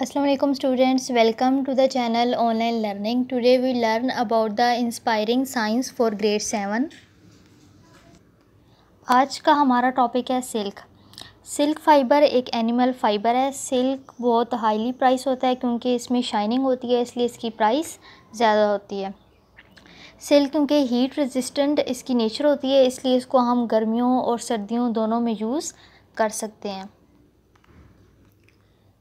Aslam students welcome to the channel online learning today we learn about the inspiring science for grade seven आज का हमारा topic है silk silk fibre एक animal fibre है silk बहुत highly price होता है क्योंकि इसमें शाइनिंग होती है इसलिए इसकी प्राइस ज़्यादा होती है सिल्क क्योंकि हीट रेजिस्टेंट इसकी नेचर होती है इसलिए इसको हम गर्मियों और सर्दियों दोनों में यूज़ कर सकते हैं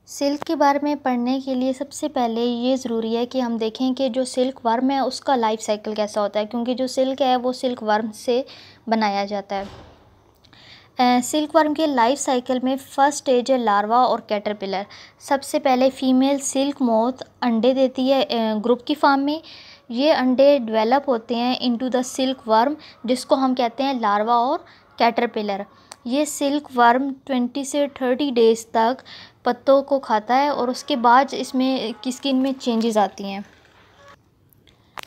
सिल्क के बारे में पढ़ने के लिए सबसे पहले ये ज़रूरी है कि हम देखें कि जो सिल्क वर्म है उसका लाइफ साइकिल कैसा होता है क्योंकि जो सिल्क है वो सिल्क वर्म से बनाया जाता है सिल्क वर्म के लाइफ साइकिल में फ़र्स्ट स्टेज है लार्वा और कैटरपिलर सबसे पहले फ़ीमेल सिल्क मोथ अंडे देती है ग्रुप की फार्म में ये अंडे डेवलप होते हैं इनटू द सिल्क वर्म जिसको हम कहते हैं लार्वा और कैटरपिलर ये सिल्क वर्म 20 से 30 डेज़ तक पत्तों को खाता है और उसके बाद इसमें की स्किन में चेंजेस आती हैं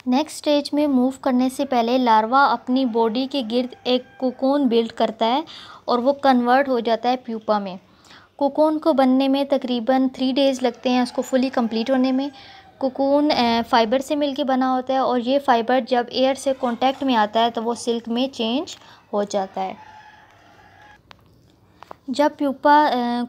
नेक्स्ट स्टेज में मूव करने से पहले लार्वा अपनी बॉडी के गिर्द एक कोकोन बिल्ड करता है और वो कन्वर्ट हो जाता है प्यूपा में कोकोन को बनने में तकरीबन थ्री डेज़ लगते हैं उसको फुली कंप्लीट होने में कोकोन फ़ाइबर से मिलके बना होता है और ये फ़ाइबर जब एयर से कांटेक्ट में आता है तो वो सिल्क में चेंज हो जाता है जब प्यूपा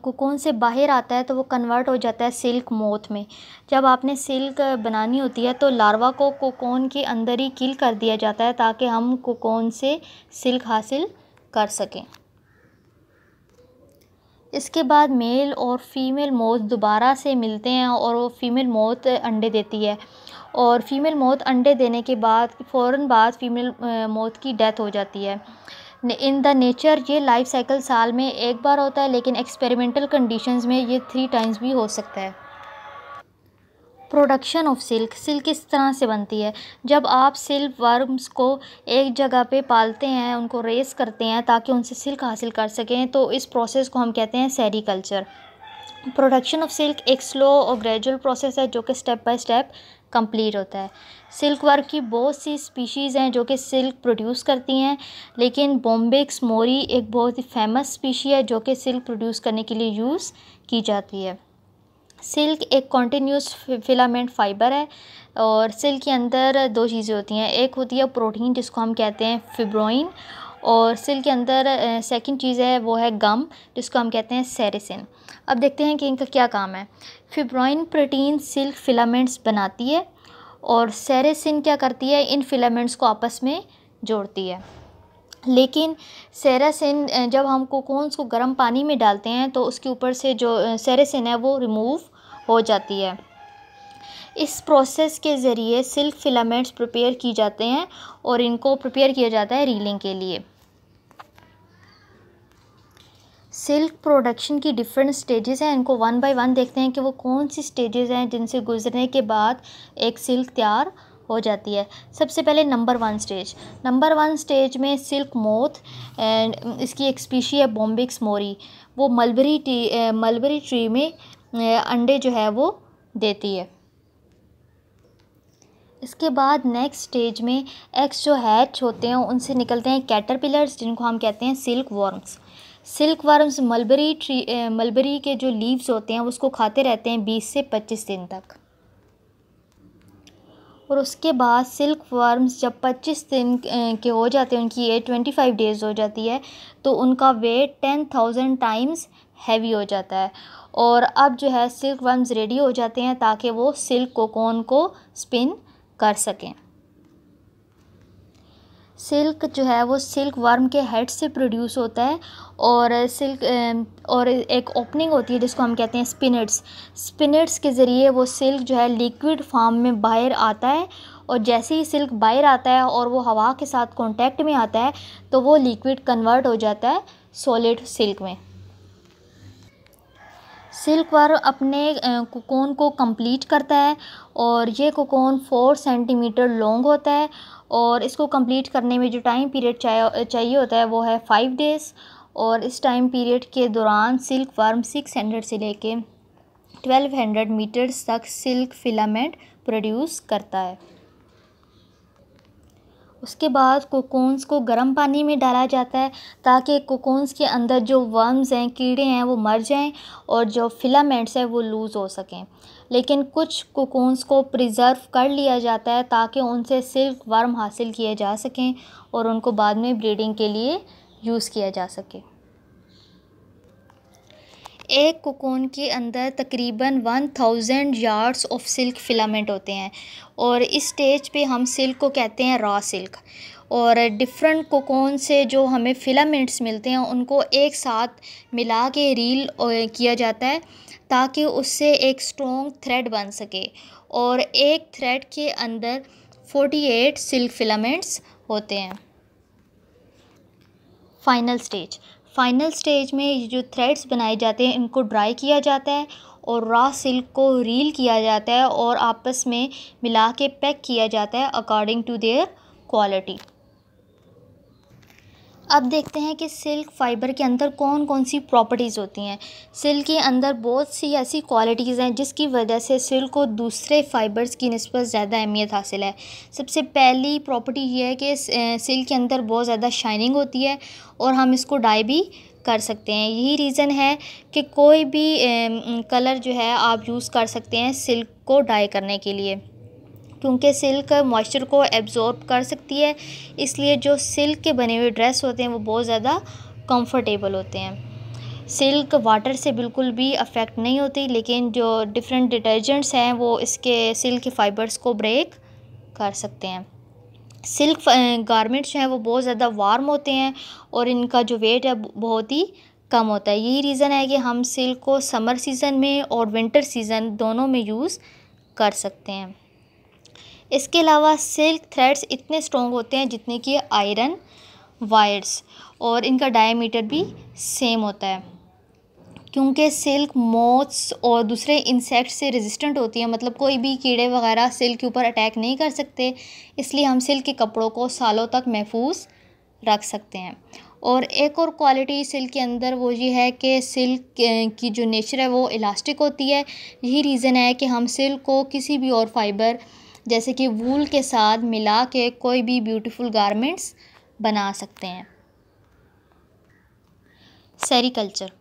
कोकोन से बाहर आता है तो वो कन्वर्ट हो जाता है सिल्क मोथ में जब आपने सिल्क बनानी होती है तो लार्वा को कोकोन के अंदर ही किल कर दिया जाता है ताकि हम कोकोन से सिल्क हासिल कर सकें इसके बाद मेल और फीमेल मोथ दोबारा से मिलते हैं और वो फीमेल मोथ अंडे देती है और फीमेल मोथ अंडे देने के बाद फ़ौर बाद फीमेल मौत की डेथ हो जाती है इन द नेचर ये लाइफ साइकिल साल में एक बार होता है लेकिन एक्सपेरिमेंटल कंडीशंस में ये थ्री टाइम्स भी हो सकता है प्रोडक्शन ऑफ सिल्क सिल्क इस तरह से बनती है जब आप सिल्क वर्म्स को एक जगह पे पालते हैं उनको रेस करते हैं ताकि उनसे सिल्क हासिल कर सकें तो इस प्रोसेस को हम कहते हैं सैरीकल्चर प्रोडक्शन ऑफ सिल्क एक स्लो और ग्रेजुअल प्रोसेस है जो कि स्टेप बाय स्टेप कंप्लीट होता है सिल्क वर्क की बहुत सी स्पीशीज़ हैं जो कि सिल्क प्रोड्यूस करती हैं लेकिन बॉम्बिक्स मोरी एक बहुत ही फेमस स्पीशी है जो कि सिल्क प्रोड्यूस करने के लिए यूज़ की जाती है सिल्क एक कॉन्टीन्यूस फिलामेंट फाइबर है और सिल्क के अंदर दो चीज़ें होती हैं एक होती है प्रोटीन जिसको हम कहते हैं फिब्रोइन और सिल के अंदर सेकंड चीज़ है वो है गम जिसको हम कहते हैं सेरेसिन अब देखते हैं कि इनका क्या काम है फिब्रोइन प्रोटीन सिल्क फिलामेंट्स बनाती है और सेरेसिन क्या करती है इन फिलामेंट्स को आपस में जोड़ती है लेकिन सेरासिन जब हम कोकोन्स को गर्म पानी में डालते हैं तो उसके ऊपर से जो सेरेसिन है वो रिमूव हो जाती है इस प्रोसेस के ज़रिए सिल्क फिलामेंट्स प्रिपेयर की जाते हैं और इनको प्रिपेयर किया जाता है रीलिंग के लिए सिल्क प्रोडक्शन की डिफरेंट स्टेजेस हैं इनको वन बाय वन देखते हैं कि वो कौन सी स्टेजेस हैं जिनसे गुजरने के बाद एक सिल्क तैयार हो जाती है सबसे पहले number one stage number one stage में सिल्क मोथ एंड इसकी एक स्पीशी है बॉम्बिक्स मोरी वो मलबरी टी मलबरी ट्री में अंडे जो है वो देती है इसके बाद नेक्स्ट स्टेज में एक्स जो हैच होते हैं उनसे निकलते हैं कैटरपिलर्स जिनको हम कहते हैं silk worms silk worms mulberry tree mulberry के जो लीव्स होते हैं उसको खाते रहते हैं बीस से पच्चीस दिन तक और उसके बाद सिल्क वर्म्स जब 25 दिन के हो जाते हैं उनकी एज 25 डेज़ हो जाती है तो उनका वेट 10,000 टाइम्स हैवी हो जाता है और अब जो है सिल्क वर्म्स रेडी हो जाते हैं ताकि वो सिल्क कोकोन को स्पिन कर सकें सिल्क जो है वो सिल्क वर्म के हेड से प्रोड्यूस होता है और सिल्क और एक ओपनिंग होती है जिसको हम कहते हैं स्पिनट्स स्पिनट्स के ज़रिए वो सिल्क जो है लिक्विड फॉर्म में बाहर आता है और जैसे ही सिल्क बाहर आता है और वो हवा के साथ कांटेक्ट में आता है तो वो लिक्विड कन्वर्ट हो जाता है सॉलिड सिल्क में सिल्क वर्म अपने कोकोन को कंप्लीट करता है और ये कोकोन फोर सेंटीमीटर लॉन्ग होता है और इसको कंप्लीट करने में जो टाइम पीरियड चाहिए होता है वो है फ़ाइव डेज़ और इस टाइम पीरियड के दौरान सिल्क फार्म सिक्स हंड्रेड से लेके ट्वेल्व हंड्रेड मीटर्स तक सिल्क फिलामेंट प्रोड्यूस करता है उसके बाद कोकोन्स को गर्म पानी में डाला जाता है ताकि कोकोन्स के अंदर जो वर्म्स हैं कीड़े हैं वो मर जाएं और जो फिलामेंट्स हैं वो लूज़ हो सकें लेकिन कुछ कोकोन्स को प्रिज़र्व कर लिया जाता है ताकि उनसे सिल्क वर्म हासिल किए जा सकें और उनको बाद में ब्रीडिंग के लिए यूज़ किया जा सके एक कोकोन के अंदर तकरीबन 1000 यार्ड्स ऑफ सिल्क फिलामेंट होते हैं और इस स्टेज पे हम सिल्क को कहते हैं रॉ सिल्क और डिफरेंट कोकोन से जो हमें फिलामेंट्स मिलते हैं उनको एक साथ मिला के रील किया जाता है ताकि उससे एक स्ट्रॉन्ग थ्रेड बन सके और एक थ्रेड के अंदर 48 सिल्क फिलामेंट्स होते हैं फाइनल स्टेज फाइनल स्टेज में जो थ्रेड्स बनाए जाते हैं इनको ड्राई किया जाता है और रॉ सिल्क को रील किया जाता है और आपस में मिला के पैक किया जाता है अकॉर्डिंग टू देयर क्वालिटी अब देखते हैं कि सिल्क फ़ाइबर के अंदर कौन कौन सी प्रॉपर्टीज़ होती हैं सिल्क के अंदर बहुत सी ऐसी क्वालिटीज़ हैं जिसकी वजह से सिल्क को दूसरे फ़ाइबर्स की नस्बत ज़्यादा अहमियत हासिल है सबसे पहली प्रॉपर्टी ये है कि सिल्क के अंदर बहुत ज़्यादा शाइनिंग होती है और हम इसको डाई भी कर सकते हैं यही रीज़न है कि कोई भी कलर जो है आप यूज़ कर सकते हैं सिल्क को डाई करने के लिए क्योंकि सिल्क मॉइस्चर को एब्ज़ॉर्ब कर सकती है इसलिए जो सिल्क के बने हुए ड्रेस होते हैं वो बहुत ज़्यादा कंफर्टेबल होते हैं सिल्क वाटर से बिल्कुल भी अफेक्ट नहीं होती लेकिन जो डिफरेंट डिटर्जेंट्स हैं वो इसके सिल्क के फ़ाइबर्स को ब्रेक कर सकते हैं सिल्क गारमेंट्स हैं वो बहुत ज़्यादा वार्म होते हैं और इनका जो वेट है बहुत ही कम होता है यही रीज़न है कि हम सिल्क को समर सीज़न में और विंटर सीज़न दोनों में यूज़ कर सकते हैं इसके अलावा सिल्क थ्रेड्स इतने स्ट्रॉन्ग होते हैं जितने कि आयरन वायर्स और इनका डायमीटर भी सेम होता है क्योंकि सिल्क मोथ्स और दूसरे इंसेक्ट्स से रेजिस्टेंट होती है मतलब कोई भी कीड़े वगैरह सिल्क के ऊपर अटैक नहीं कर सकते इसलिए हम सिल्क के कपड़ों को सालों तक महफूज रख सकते हैं और एक और क्वालिटी सिल्क के अंदर वो ये है कि सिल्क की जो नेचर है वो इलास्टिक होती है यही रीज़न है कि हम सिल्क को किसी भी और फाइबर जैसे कि वूल के साथ मिला के कोई भी ब्यूटीफुल गारमेंट्स बना सकते हैं सेरीकल्चर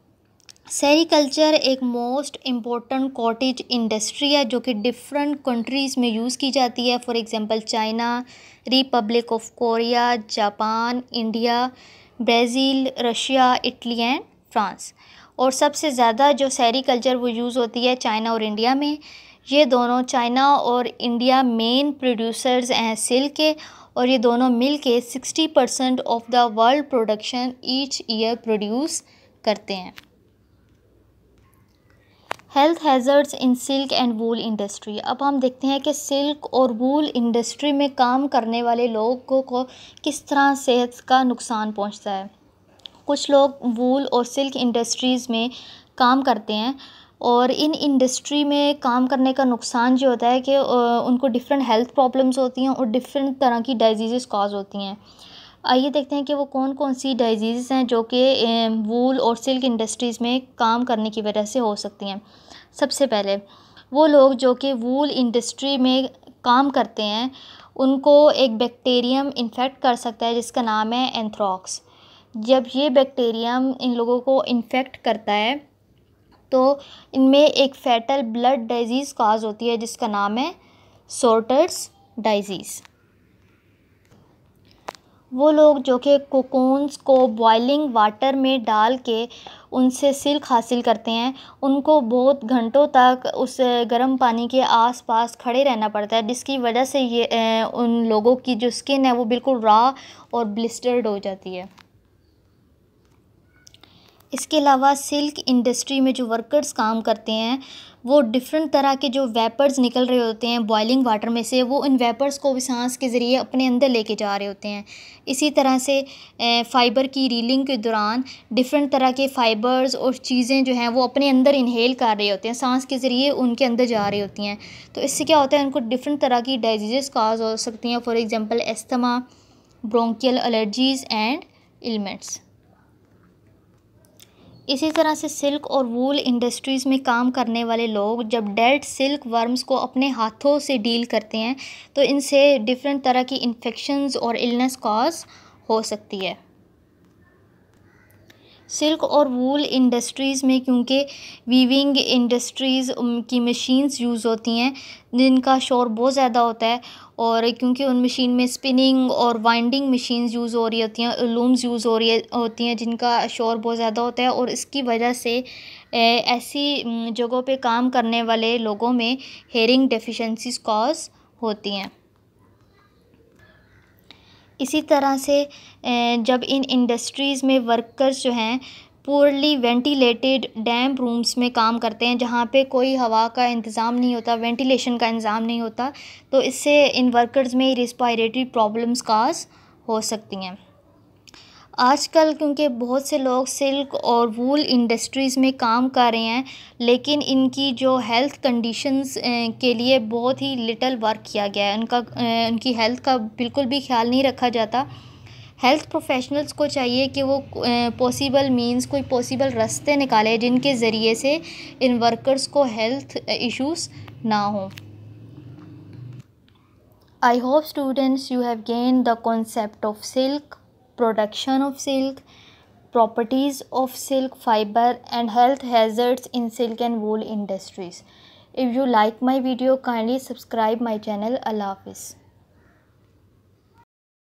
सेरीकल्चर एक मोस्ट इम्पॉर्टेंट कॉटेज इंडस्ट्री है जो कि डिफरेंट कंट्रीज़ में यूज़ की जाती है for example China Republic of Korea Japan India Brazil Russia Italy and France और सबसे ज़्यादा जो सेरीकल्चर वो यूज़ होती है चाइना और इंडिया में ये दोनों चाइना और इंडिया मेन प्रोड्यूसर्स हैं सिल्क के और ये दोनों मिल के sixty percent of the world production each year produce करते हैं health hazards in silk and wool industry अब हम देखते हैं कि सिल्क और वूल इंडस्ट्री में काम करने वाले लोगों को किस तरह सेहत का नुकसान पहुंचता है कुछ लोग वूल और सिल्क इंडस्ट्रीज़ में काम करते हैं और इन इंडस्ट्री में काम करने का नुकसान जो होता है कि उनको डिफरेंट हेल्थ प्रॉब्लम्स होती हैं और डिफरेंट तरह की डाइजीज़ कॉज होती हैं आइए देखते हैं कि वो कौन कौन सी डाइजीज़ हैं जो कि वूल और सिल्क इंडस्ट्रीज़ में काम करने की वजह से हो सकती हैं सबसे पहले वो लोग जो कि वूल इंडस्ट्री में काम करते हैं उनको एक बैक्टीरियम इन्फेक्ट कर सकता है जिसका नाम है एंथ्रॉक्स जब ये बैक्टीरियम इन लोगों को इन्फेक्ट करता है तो इनमें एक फैटल ब्लड डिजीज़ काज होती है जिसका नाम है सोर्टर्स डाइजीज़ वो लोग जो कि कोकोन्स को बॉइलिंग वाटर में डाल के उनसे सिल्क हासिल करते हैं उनको बहुत घंटों तक उस गर्म पानी के आसपास खड़े रहना पड़ता है जिसकी वजह से ये उन लोगों की जो स्किन है वो बिल्कुल रॉ और ब्लिस्टर्ड हो जाती है इसके अलावा सिल्क इंडस्ट्री में जो वर्कर्स काम करते हैं वो डिफरेंट तरह के जो वेपर्स निकल रहे होते हैं बॉयलिंग वाटर में से वो इन वेपर्स को भी सांस के ज़रिए अपने अंदर लेके जा रहे होते हैं इसी तरह से फ़ाइबर की रीलिंग के दौरान डिफरेंट तरह के फ़ाइबर्स और चीज़ें जो हैं वो अपने अंदर इनहेल कर रहे होते हैं सांस के ज़रिए उनके अंदर जा रही होती हैं तो इससे क्या होता है उनको डिफरेंट तरह की डाइजीज़ काज हो सकती हैं for example asthma bronchial allergies and elements इसी तरह से सिल्क और वूल इंडस्ट्रीज़ में काम करने वाले लोग जब डेड सिल्क वर्म्स को अपने हाथों से डील करते हैं तो इनसे डिफरेंट तरह की इन्फेक्शंस और इलनेस कॉज हो सकती है सिल्क और वूल इंडस्ट्रीज़ में क्योंकि वीविंग इंडस्ट्रीज़ की मशीन्स यूज़ होती हैं जिनका शोर बहुत ज़्यादा होता है और क्योंकि उन मशीन में स्पिनिंग और वाइंडिंग मशीन्स यूज़ हो रही होती हैं लूम्स यूज़ हो रही होती हैं जिनका शोर बहुत ज़्यादा होता है और इसकी वजह से ऐसी जगहों पे काम करने वाले लोगों में हेयरिंग डेफिशेंसीज कॉज होती हैं इसी तरह से जब इन इंडस्ट्रीज़ में वर्कर्स जो हैं पूर्ली वेंटिलेटेड डैम्प रूम्स में काम करते हैं जहाँ पे कोई हवा का इंतज़ाम नहीं होता वेंटिलेशन का इंतज़ाम नहीं होता तो इससे इन वर्कर्स में रिस्पायरेटरी प्रॉब्लम्स काज हो सकती हैं आजकल क्योंकि बहुत से लोग सिल्क और वूल इंडस्ट्रीज़ में काम कर रहे हैं लेकिन इनकी जो हेल्थ कंडीशंस के लिए बहुत ही लिटल वर्क किया गया है उनका उनकी हेल्थ का बिल्कुल भी ख्याल नहीं रखा जाता हेल्थ प्रोफेशनल्स को चाहिए कि वो पॉसिबल मींस कोई पॉसिबल रास्ते निकाले जिनके ज़रिए से इन वर्कर्स को हेल्थ इश्यूज ना हों I hope students you have gain the concept of silk production of silk, properties of silk fiber and health hazards in silk and wool industries. If you like my video, kindly subscribe my channel. Allah Hafiz.